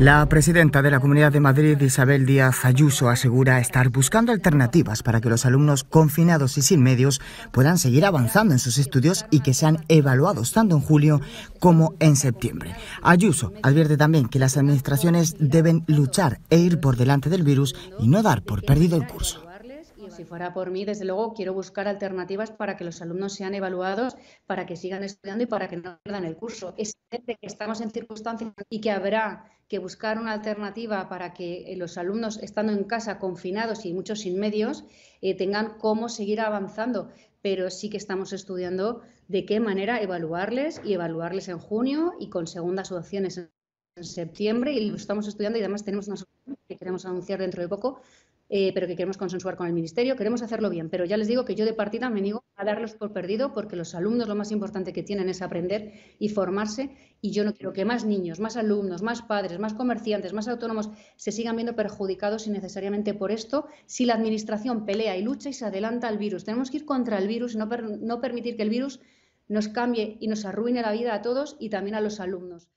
La presidenta de la Comunidad de Madrid, Isabel Díaz Ayuso, asegura estar buscando alternativas para que los alumnos confinados y sin medios puedan seguir avanzando en sus estudios y que sean evaluados tanto en julio como en septiembre. Ayuso advierte también que las administraciones deben luchar e ir por delante del virus y no dar por perdido el curso si fuera por mí, desde luego quiero buscar alternativas para que los alumnos sean evaluados, para que sigan estudiando y para que no pierdan el curso. Es evidente que estamos en circunstancias y que habrá que buscar una alternativa para que eh, los alumnos, estando en casa confinados y muchos sin medios, eh, tengan cómo seguir avanzando. Pero sí que estamos estudiando de qué manera evaluarles y evaluarles en junio y con segundas opciones en septiembre y lo estamos estudiando y además tenemos una solución que queremos anunciar dentro de poco eh, pero que queremos consensuar con el Ministerio, queremos hacerlo bien, pero ya les digo que yo de partida me niego a darlos por perdido porque los alumnos lo más importante que tienen es aprender y formarse y yo no quiero que más niños, más alumnos, más padres, más comerciantes, más autónomos se sigan viendo perjudicados innecesariamente por esto si la Administración pelea y lucha y se adelanta al virus. Tenemos que ir contra el virus y no, no permitir que el virus nos cambie y nos arruine la vida a todos y también a los alumnos.